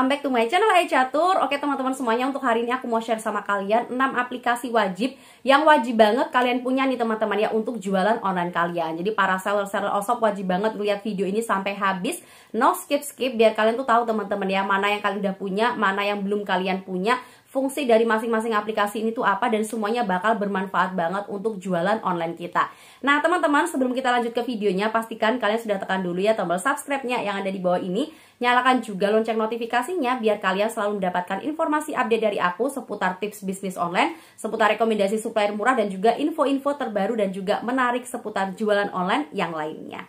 Welcome back to my channel Ayo Catur. Oke teman-teman semuanya untuk hari ini aku mau share sama kalian 6 aplikasi wajib yang wajib banget kalian punya nih teman-teman ya untuk jualan online kalian. Jadi para seller-seller osop wajib banget lihat video ini sampai habis. No skip-skip biar kalian tuh tahu teman-teman ya mana yang kalian udah punya, mana yang belum kalian punya fungsi dari masing-masing aplikasi ini tuh apa dan semuanya bakal bermanfaat banget untuk jualan online kita. Nah teman-teman sebelum kita lanjut ke videonya pastikan kalian sudah tekan dulu ya tombol subscribe-nya yang ada di bawah ini. Nyalakan juga lonceng notifikasinya biar kalian selalu mendapatkan informasi update dari aku seputar tips bisnis online, seputar rekomendasi supplier murah dan juga info-info terbaru dan juga menarik seputar jualan online yang lainnya.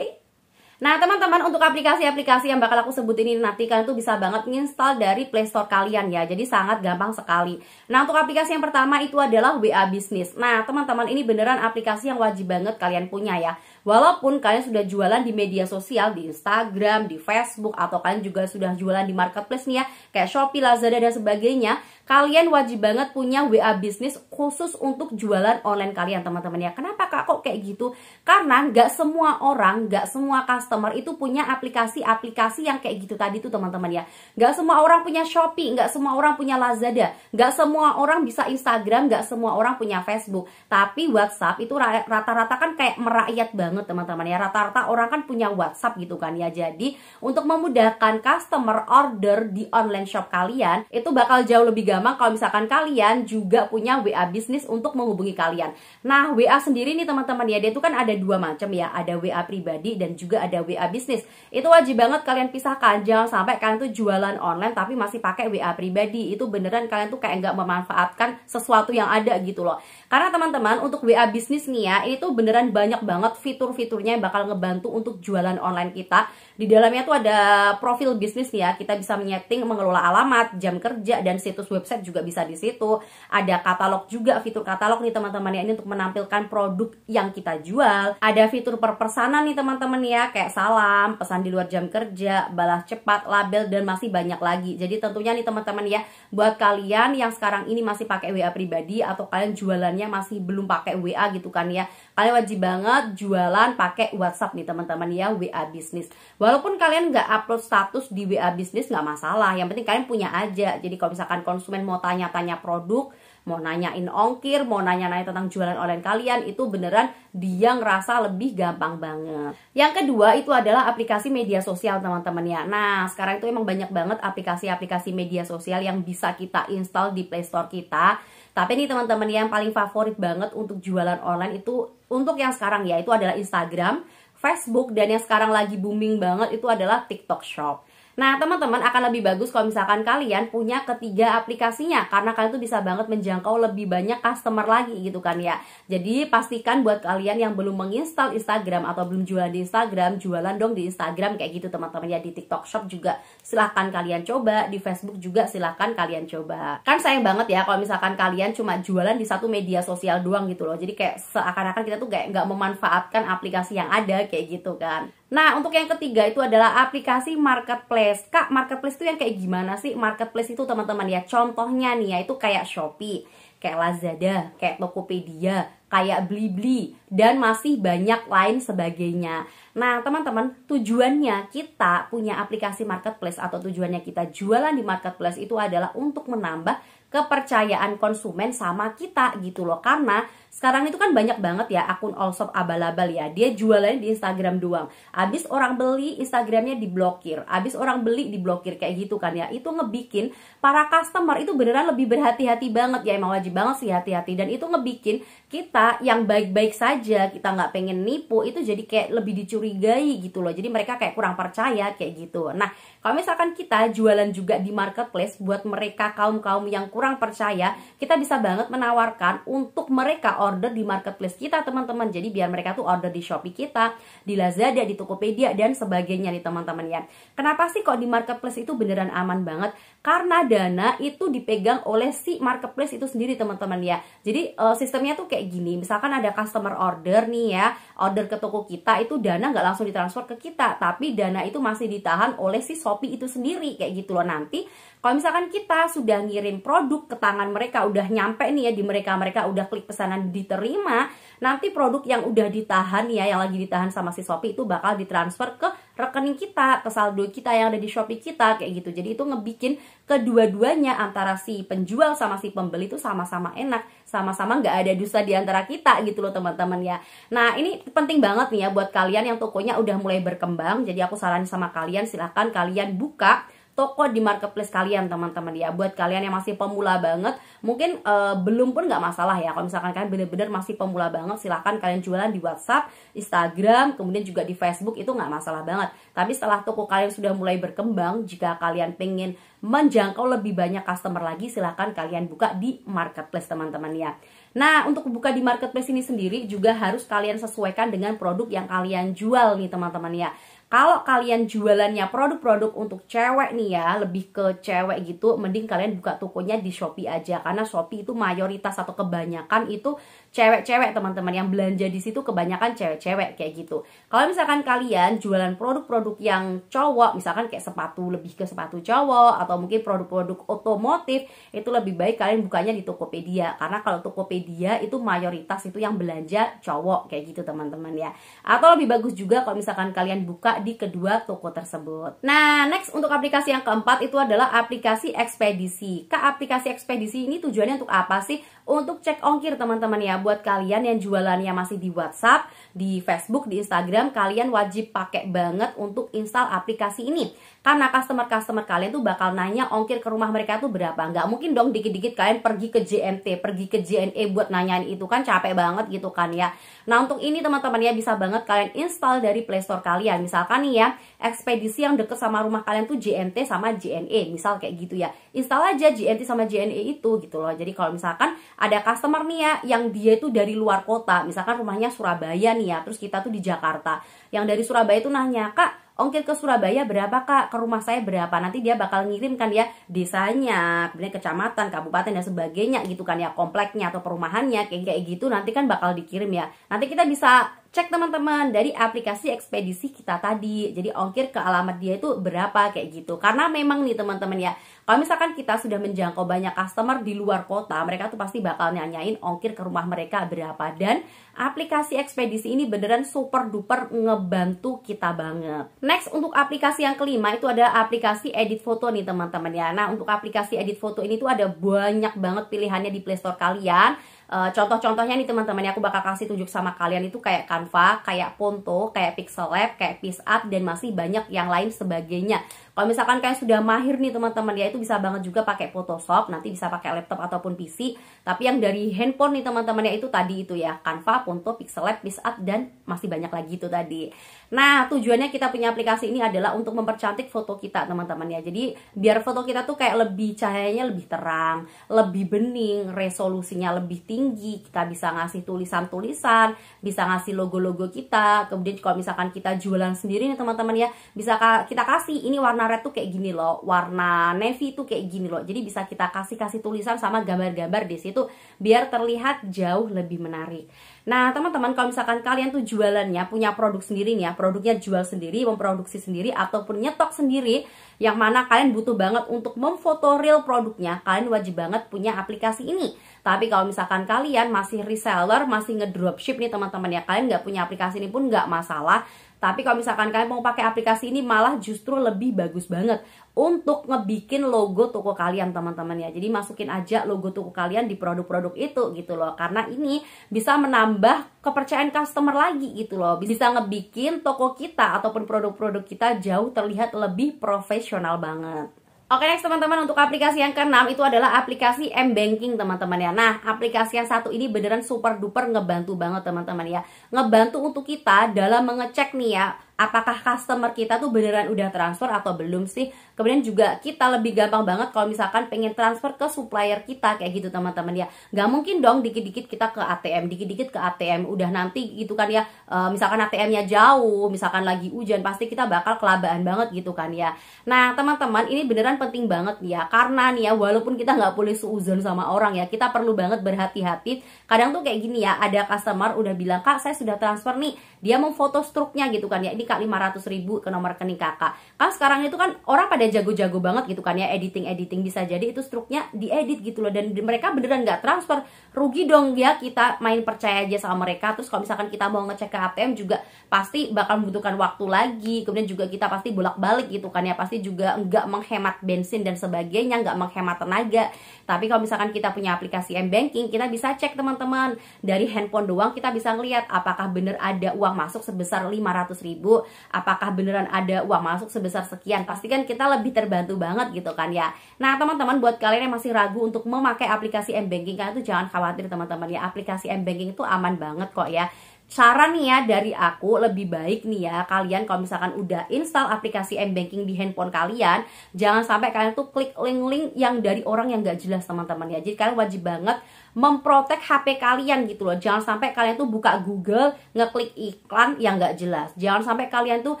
Nah teman-teman untuk aplikasi-aplikasi yang bakal aku sebutin ini nanti kalian tuh bisa banget nginstal dari Play Store kalian ya Jadi sangat gampang sekali Nah untuk aplikasi yang pertama itu adalah WA Business Nah teman-teman ini beneran aplikasi yang wajib banget kalian punya ya Walaupun kalian sudah jualan di media sosial, di Instagram, di Facebook Atau kalian juga sudah jualan di marketplace nih ya Kayak Shopee, Lazada dan sebagainya kalian wajib banget punya WA bisnis khusus untuk jualan online kalian teman-teman ya. Kenapa kak kok kayak gitu? Karena nggak semua orang, nggak semua customer itu punya aplikasi-aplikasi yang kayak gitu tadi tuh teman-teman ya. Nggak semua orang punya Shopee, nggak semua orang punya Lazada, nggak semua orang bisa Instagram, nggak semua orang punya Facebook. Tapi WhatsApp itu rata-rata kan kayak merakyat banget teman-teman ya. Rata-rata orang kan punya WhatsApp gitu kan ya. Jadi untuk memudahkan customer order di online shop kalian itu bakal jauh lebih gampang gampang kalau misalkan kalian juga punya WA bisnis untuk menghubungi kalian. Nah, WA sendiri nih teman-teman ya, dia itu kan ada dua macam ya, ada WA pribadi dan juga ada WA bisnis. Itu wajib banget kalian pisahkan, jangan sampai kalian tuh jualan online tapi masih pakai WA pribadi. Itu beneran kalian tuh kayak nggak memanfaatkan sesuatu yang ada gitu loh. Karena teman-teman untuk WA bisnis nih ya, itu beneran banyak banget fitur-fiturnya yang bakal ngebantu untuk jualan online kita. Di dalamnya tuh ada profil bisnis nih ya, kita bisa menyeting, mengelola alamat, jam kerja, dan situs website juga bisa di situ. Ada katalog juga, fitur katalog nih teman-teman ya, ini untuk menampilkan produk yang kita jual. Ada fitur perpesanan nih teman-teman ya, kayak salam, pesan di luar jam kerja, balas cepat, label, dan masih banyak lagi. Jadi tentunya nih teman-teman ya, buat kalian yang sekarang ini masih pakai WA pribadi atau kalian jualan zamannya masih belum pakai WA gitu kan ya kalian wajib banget jualan pakai WhatsApp nih teman-teman ya WA bisnis walaupun kalian nggak upload status di WA bisnis nggak masalah yang penting kalian punya aja jadi kalau misalkan konsumen mau tanya-tanya produk mau nanyain ongkir, mau nanya-nanya tentang jualan online kalian, itu beneran dia ngerasa lebih gampang banget. Yang kedua itu adalah aplikasi media sosial teman-teman ya. Nah sekarang itu emang banyak banget aplikasi-aplikasi media sosial yang bisa kita install di Play Store kita tapi nih teman-teman yang paling favorit banget untuk jualan online itu untuk yang sekarang ya itu adalah Instagram, Facebook dan yang sekarang lagi booming banget itu adalah TikTok Shop. Nah, teman-teman akan lebih bagus kalau misalkan kalian punya ketiga aplikasinya karena kalian tuh bisa banget menjangkau lebih banyak customer lagi gitu kan ya. Jadi pastikan buat kalian yang belum menginstal Instagram atau belum jualan di Instagram, jualan dong di Instagram kayak gitu teman-teman ya di TikTok Shop juga silahkan kalian coba, di Facebook juga silahkan kalian coba. Kan sayang banget ya kalau misalkan kalian cuma jualan di satu media sosial doang gitu loh. Jadi kayak seakan-akan kita tuh kayak nggak memanfaatkan aplikasi yang ada kayak gitu kan. Nah, untuk yang ketiga itu adalah aplikasi marketplace. Kak, marketplace itu yang kayak gimana sih? Marketplace itu teman-teman ya, contohnya nih ya, itu kayak Shopee, kayak Lazada, kayak Tokopedia, kayak Blibli, dan masih banyak lain sebagainya. Nah, teman-teman, tujuannya kita punya aplikasi marketplace atau tujuannya kita jualan di marketplace itu adalah untuk menambah kepercayaan konsumen sama kita gitu loh. Karena sekarang itu kan banyak banget ya akun all shop abal-abal ya. Dia jualannya di Instagram doang. Abis orang beli Instagramnya diblokir. Abis orang beli diblokir kayak gitu kan ya. Itu ngebikin para customer itu beneran lebih berhati-hati banget ya. Emang wajib banget sih hati-hati. Dan itu ngebikin kita yang baik-baik saja. Kita nggak pengen nipu itu jadi kayak lebih dicurigai gitu loh. Jadi mereka kayak kurang percaya kayak gitu. Nah kalau misalkan kita jualan juga di marketplace buat mereka kaum-kaum yang kurang percaya. Kita bisa banget menawarkan untuk mereka order di marketplace kita teman-teman jadi biar mereka tuh order di Shopee kita di Lazada di Tokopedia dan sebagainya nih teman-teman ya kenapa sih kok di marketplace itu beneran aman banget karena dana itu dipegang oleh si marketplace itu sendiri teman-teman ya jadi uh, sistemnya tuh kayak gini misalkan ada customer order nih ya order ke toko kita itu dana nggak langsung ditransfer ke kita tapi dana itu masih ditahan oleh si Shopee itu sendiri kayak gitu loh nanti kalau misalkan kita sudah ngirim produk ke tangan mereka, udah nyampe nih ya di mereka, mereka udah klik pesanan diterima, nanti produk yang udah ditahan ya, yang lagi ditahan sama si Shopee itu bakal ditransfer ke rekening kita, ke saldo kita yang ada di Shopee kita, kayak gitu. Jadi itu ngebikin kedua-duanya antara si penjual sama si pembeli itu sama-sama enak, sama-sama nggak ada dusta di antara kita gitu loh teman-teman ya. Nah ini penting banget nih ya buat kalian yang tokonya udah mulai berkembang, jadi aku saran sama kalian silahkan kalian buka toko di marketplace kalian teman-teman ya buat kalian yang masih pemula banget mungkin uh, belum pun nggak masalah ya kalau misalkan kalian bener-bener masih pemula banget silahkan kalian jualan di WhatsApp, Instagram, kemudian juga di Facebook itu nggak masalah banget tapi setelah toko kalian sudah mulai berkembang jika kalian pengen menjangkau lebih banyak customer lagi silahkan kalian buka di marketplace teman-teman ya Nah, untuk buka di marketplace ini sendiri juga harus kalian sesuaikan dengan produk yang kalian jual nih teman-teman ya. Kalau kalian jualannya produk-produk untuk cewek nih ya, lebih ke cewek gitu, mending kalian buka tokonya di Shopee aja karena Shopee itu mayoritas atau kebanyakan itu cewek-cewek teman-teman yang belanja di situ kebanyakan cewek-cewek kayak gitu. Kalau misalkan kalian jualan produk-produk yang cowok, misalkan kayak sepatu lebih ke sepatu cowok atau mungkin produk-produk otomotif, itu lebih baik kalian bukanya di Tokopedia karena kalau Tokopedia itu mayoritas itu yang belanja cowok kayak gitu teman-teman ya. Atau lebih bagus juga kalau misalkan kalian buka di kedua toko tersebut. Nah, next untuk aplikasi yang keempat itu adalah aplikasi ekspedisi. Ke aplikasi ekspedisi ini tujuannya untuk apa sih? untuk cek ongkir teman-teman ya buat kalian yang jualannya masih di WhatsApp, di Facebook, di Instagram kalian wajib pakai banget untuk install aplikasi ini karena customer-customer kalian tuh bakal nanya ongkir ke rumah mereka tuh berapa nggak mungkin dong dikit-dikit kalian pergi ke JMT, pergi ke JNE buat nanyain itu kan capek banget gitu kan ya nah untuk ini teman-teman ya bisa banget kalian install dari playstore kalian misalkan nih ya ekspedisi yang deket sama rumah kalian tuh JMT sama JNE misal kayak gitu ya install aja JNT sama JNE itu gitu loh jadi kalau misalkan ada customer nih ya yang dia itu dari luar kota misalkan rumahnya Surabaya nih ya terus kita tuh di Jakarta yang dari Surabaya itu nanya kak ongkir ke Surabaya berapa kak ke rumah saya berapa nanti dia bakal ngirimkan ya desanya kemudian kecamatan kabupaten dan sebagainya gitu kan ya kompleknya atau perumahannya kayak kayak gitu nanti kan bakal dikirim ya nanti kita bisa cek teman-teman dari aplikasi ekspedisi kita tadi. Jadi ongkir ke alamat dia itu berapa kayak gitu. Karena memang nih teman-teman ya, kalau misalkan kita sudah menjangkau banyak customer di luar kota, mereka tuh pasti bakal nyanyain ongkir ke rumah mereka berapa. Dan aplikasi ekspedisi ini beneran super duper ngebantu kita banget. Next untuk aplikasi yang kelima itu ada aplikasi edit foto nih teman-teman ya. Nah untuk aplikasi edit foto ini tuh ada banyak banget pilihannya di Playstore kalian uh, contoh-contohnya nih teman-teman aku bakal kasih tunjuk sama kalian itu kayak Canva, kayak Ponto, kayak Pixel Lab, kayak PixArt dan masih banyak yang lain sebagainya. Kalau misalkan kalian sudah mahir nih teman-teman ya itu bisa banget juga pakai Photoshop, nanti bisa pakai laptop ataupun PC. Tapi yang dari handphone nih teman-teman ya itu tadi itu ya Canva, Ponto, Pixel Lab, PixArt dan masih banyak lagi itu tadi. Nah tujuannya kita punya aplikasi ini adalah untuk mempercantik foto kita teman-teman ya. Jadi biar foto kita tuh kayak lebih cahayanya lebih terang, lebih bening, resolusinya lebih tinggi tinggi kita bisa ngasih tulisan-tulisan bisa ngasih logo-logo kita kemudian kalau misalkan kita jualan sendiri nih teman-teman ya bisa kita kasih ini warna red tuh kayak gini loh warna navy tuh kayak gini loh jadi bisa kita kasih kasih tulisan sama gambar-gambar di situ biar terlihat jauh lebih menarik Nah, teman-teman kalau misalkan kalian tuh jualannya punya produk sendiri nih ya, produknya jual sendiri, memproduksi sendiri ataupun nyetok sendiri yang mana kalian butuh banget untuk memfoto real produknya, kalian wajib banget punya aplikasi ini. Tapi kalau misalkan kalian masih reseller, masih ngedropship nih teman-teman ya, kalian nggak punya aplikasi ini pun nggak masalah tapi kalau misalkan kalian mau pakai aplikasi ini malah justru lebih bagus banget untuk ngebikin logo toko kalian teman-teman ya. Jadi masukin aja logo toko kalian di produk-produk itu gitu loh. Karena ini bisa menambah kepercayaan customer lagi gitu loh. Bisa ngebikin toko kita ataupun produk-produk kita jauh terlihat lebih profesional banget. Oke next teman-teman untuk aplikasi yang keenam itu adalah aplikasi M-Banking teman-teman ya Nah aplikasi yang satu ini beneran super duper ngebantu banget teman-teman ya Ngebantu untuk kita dalam mengecek nih ya apakah customer kita tuh beneran udah transfer atau belum sih kemudian juga kita lebih gampang banget kalau misalkan pengen transfer ke supplier kita kayak gitu teman-teman ya nggak mungkin dong dikit-dikit kita ke ATM dikit-dikit ke ATM udah nanti gitu kan ya e, misalkan ATM-nya jauh misalkan lagi hujan pasti kita bakal kelabaan banget gitu kan ya nah teman-teman ini beneran penting banget ya karena nih ya walaupun kita nggak boleh seuzon sama orang ya kita perlu banget berhati-hati kadang tuh kayak gini ya ada customer udah bilang kak saya sudah transfer nih dia mau foto struknya gitu kan ya ini kak 500 ribu ke nomor rekening kakak Kan sekarang itu kan orang pada jago-jago banget gitu kan ya editing-editing bisa jadi itu struknya diedit gitu loh dan mereka beneran nggak transfer. Rugi dong ya kita main percaya aja sama mereka. Terus kalau misalkan kita mau ngecek ke ATM juga pasti bakal membutuhkan waktu lagi. Kemudian juga kita pasti bolak-balik gitu kan ya. Pasti juga nggak menghemat bensin dan sebagainya, nggak menghemat tenaga. Tapi kalau misalkan kita punya aplikasi M-Banking, kita bisa cek teman-teman. Dari handphone doang kita bisa ngeliat apakah bener ada uang masuk sebesar 500 ribu, apakah beneran ada uang masuk sebesar sebesar sekian pastikan kita lebih terbantu banget gitu kan ya nah teman-teman buat kalian yang masih ragu untuk memakai aplikasi m banking kalian tuh jangan khawatir teman-teman ya aplikasi m banking itu aman banget kok ya Cara nih ya dari aku lebih baik nih ya kalian kalau misalkan udah install aplikasi m-banking di handphone kalian jangan sampai kalian tuh klik link-link yang dari orang yang gak jelas teman-teman ya jadi kalian wajib banget memprotek HP kalian gitu loh. Jangan sampai kalian tuh buka Google, ngeklik iklan yang nggak jelas. Jangan sampai kalian tuh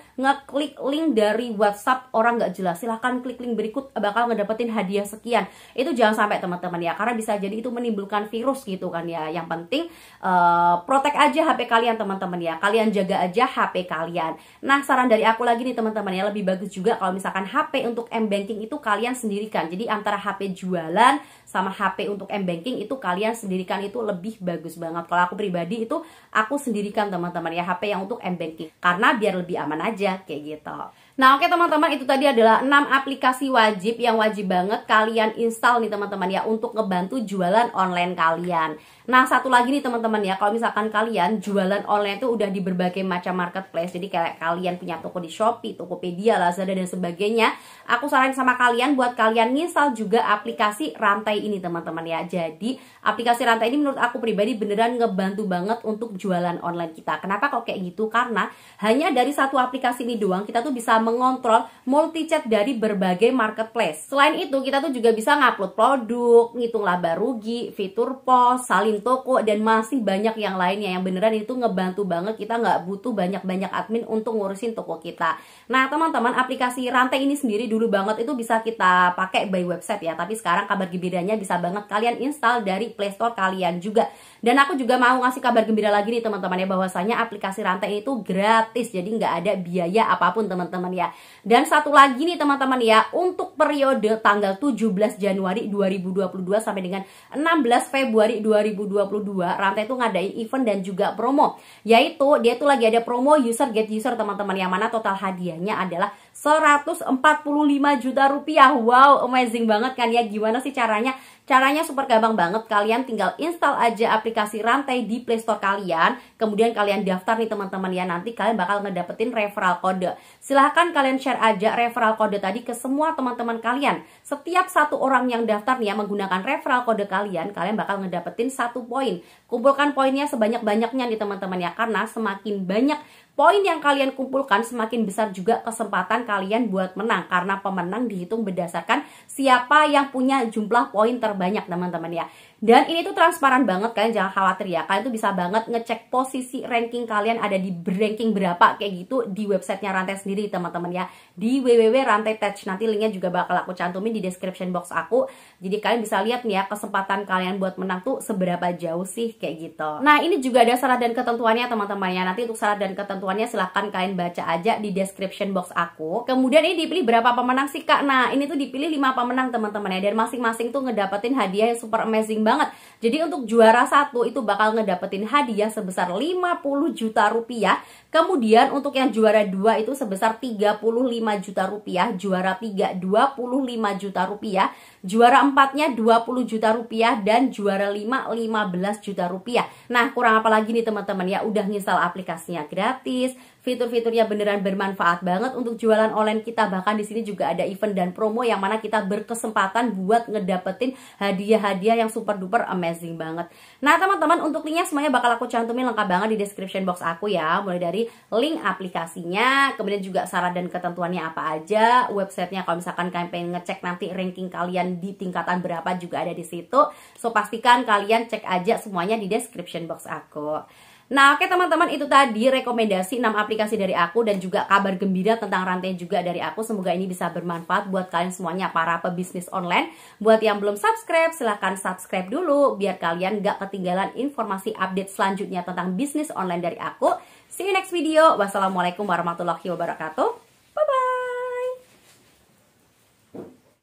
ngeklik link dari WhatsApp orang nggak jelas. Silahkan klik link berikut bakal ngedapetin hadiah sekian. Itu jangan sampai teman-teman ya, karena bisa jadi itu menimbulkan virus gitu kan ya. Yang penting uh, protek aja HP kalian teman-teman ya. Kalian jaga aja HP kalian. Nah saran dari aku lagi nih teman-teman ya, lebih bagus juga kalau misalkan HP untuk m banking itu kalian sendirikan. Jadi antara HP jualan sama HP untuk m banking itu kalian Ya, sendirikan itu lebih bagus banget kalau aku pribadi itu aku sendirikan teman-teman ya HP yang untuk m-banking karena biar lebih aman aja kayak gitu Nah oke okay, teman-teman itu tadi adalah 6 aplikasi wajib yang wajib banget kalian install nih teman-teman ya untuk ngebantu jualan online kalian Nah, satu lagi nih teman-teman ya, kalau misalkan kalian jualan online itu udah di berbagai macam marketplace. Jadi kayak kalian punya toko di Shopee, Tokopedia, Lazada dan sebagainya. Aku saran sama kalian buat kalian install juga aplikasi rantai ini teman-teman ya. Jadi, aplikasi rantai ini menurut aku pribadi beneran ngebantu banget untuk jualan online kita. Kenapa kok kayak gitu? Karena hanya dari satu aplikasi ini doang kita tuh bisa mengontrol multi chat dari berbagai marketplace. Selain itu, kita tuh juga bisa ngupload produk, ngitung laba rugi, fitur post, salin paling toko dan masih banyak yang lainnya yang beneran itu ngebantu banget kita nggak butuh banyak-banyak admin untuk ngurusin toko kita nah teman-teman aplikasi rantai ini sendiri dulu banget itu bisa kita pakai by website ya tapi sekarang kabar gembiranya bisa banget kalian install dari playstore kalian juga dan aku juga mau ngasih kabar gembira lagi nih teman-teman ya bahwasanya aplikasi rantai itu gratis jadi nggak ada biaya apapun teman-teman ya dan satu lagi nih teman-teman ya untuk periode tanggal 17 Januari 2022 sampai dengan 16 Februari 2022 2022 Rantai itu ngadain event dan juga promo Yaitu dia itu lagi ada promo user get user teman-teman Yang mana total hadiahnya adalah 145 juta rupiah Wow amazing banget kan ya Gimana sih caranya Caranya super gampang banget, kalian tinggal install aja aplikasi rantai di Playstore kalian, kemudian kalian daftar nih teman-teman ya, nanti kalian bakal ngedapetin referral kode. Silahkan kalian share aja referral kode tadi ke semua teman-teman kalian. Setiap satu orang yang daftar nih ya menggunakan referral kode kalian, kalian bakal ngedapetin satu poin. Kumpulkan poinnya sebanyak-banyaknya nih teman-teman ya, karena semakin banyak poin yang kalian kumpulkan, semakin besar juga kesempatan kalian buat menang. Karena pemenang dihitung berdasarkan siapa yang punya jumlah poin terbanyak teman-teman ya. Dan ini tuh transparan banget kan, jangan khawatir ya. Kalian tuh bisa banget ngecek posisi ranking kalian ada di ranking berapa kayak gitu di websitenya Rantai sendiri teman-teman ya. Di www Touch nanti linknya juga bakal aku cantumin di description box aku. Jadi kalian bisa lihat nih ya kesempatan kalian buat menang tuh seberapa jauh sih kayak gitu. Nah ini juga ada syarat dan ketentuannya teman-teman ya. Nanti untuk syarat dan ketentuannya silahkan kalian baca aja di description box aku. Kemudian ini dipilih berapa pemenang sih kak? Nah ini tuh dipilih 5 pemenang teman-teman ya. Dan masing-masing tuh ngedapetin hadiah yang super amazing banget. Jadi untuk juara satu itu bakal ngedapetin hadiah sebesar 50 juta rupiah. Kemudian untuk yang juara dua itu sebesar 35 juta rupiah. Juara tiga 25 juta rupiah. Juara empatnya 20 juta rupiah. Dan juara lima 15 juta rupiah. Nah kurang apa lagi nih teman-teman ya. Udah nginstal aplikasinya gratis fitur-fiturnya beneran bermanfaat banget untuk jualan online kita. Bahkan di sini juga ada event dan promo yang mana kita berkesempatan buat ngedapetin hadiah-hadiah yang super duper amazing banget. Nah, teman-teman, untuk linknya semuanya bakal aku cantumin lengkap banget di description box aku ya. Mulai dari link aplikasinya, kemudian juga syarat dan ketentuannya apa aja, websitenya kalau misalkan kalian pengen ngecek nanti ranking kalian di tingkatan berapa juga ada di situ. So, pastikan kalian cek aja semuanya di description box aku. Nah, oke okay, teman-teman, itu tadi rekomendasi 6 aplikasi dari aku dan juga kabar gembira tentang rantai juga dari aku. Semoga ini bisa bermanfaat buat kalian semuanya para pebisnis online. Buat yang belum subscribe, silahkan subscribe dulu biar kalian gak ketinggalan informasi update selanjutnya tentang bisnis online dari aku. See you next video. Wassalamualaikum warahmatullahi wabarakatuh.